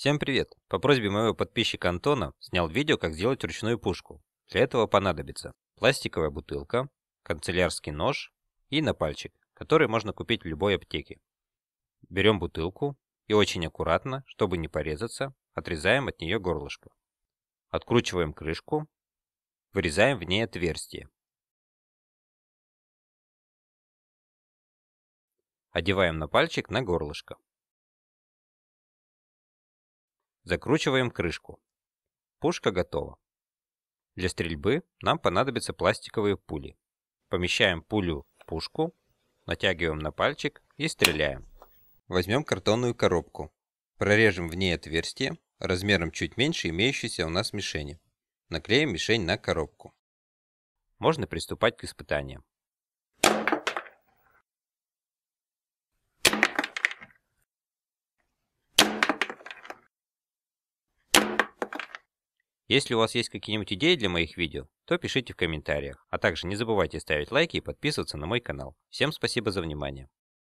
Всем привет! По просьбе моего подписчика Антона снял видео, как сделать ручную пушку. Для этого понадобится пластиковая бутылка, канцелярский нож и напальчик, который можно купить в любой аптеке. Берем бутылку и очень аккуратно, чтобы не порезаться, отрезаем от нее горлышко. Откручиваем крышку, вырезаем в ней отверстие. Одеваем на пальчик на горлышко. Закручиваем крышку. Пушка готова. Для стрельбы нам понадобятся пластиковые пули. Помещаем пулю в пушку, натягиваем на пальчик и стреляем. Возьмем картонную коробку. Прорежем в ней отверстие, размером чуть меньше имеющейся у нас мишени. Наклеим мишень на коробку. Можно приступать к испытаниям. Если у вас есть какие-нибудь идеи для моих видео, то пишите в комментариях. А также не забывайте ставить лайки и подписываться на мой канал. Всем спасибо за внимание.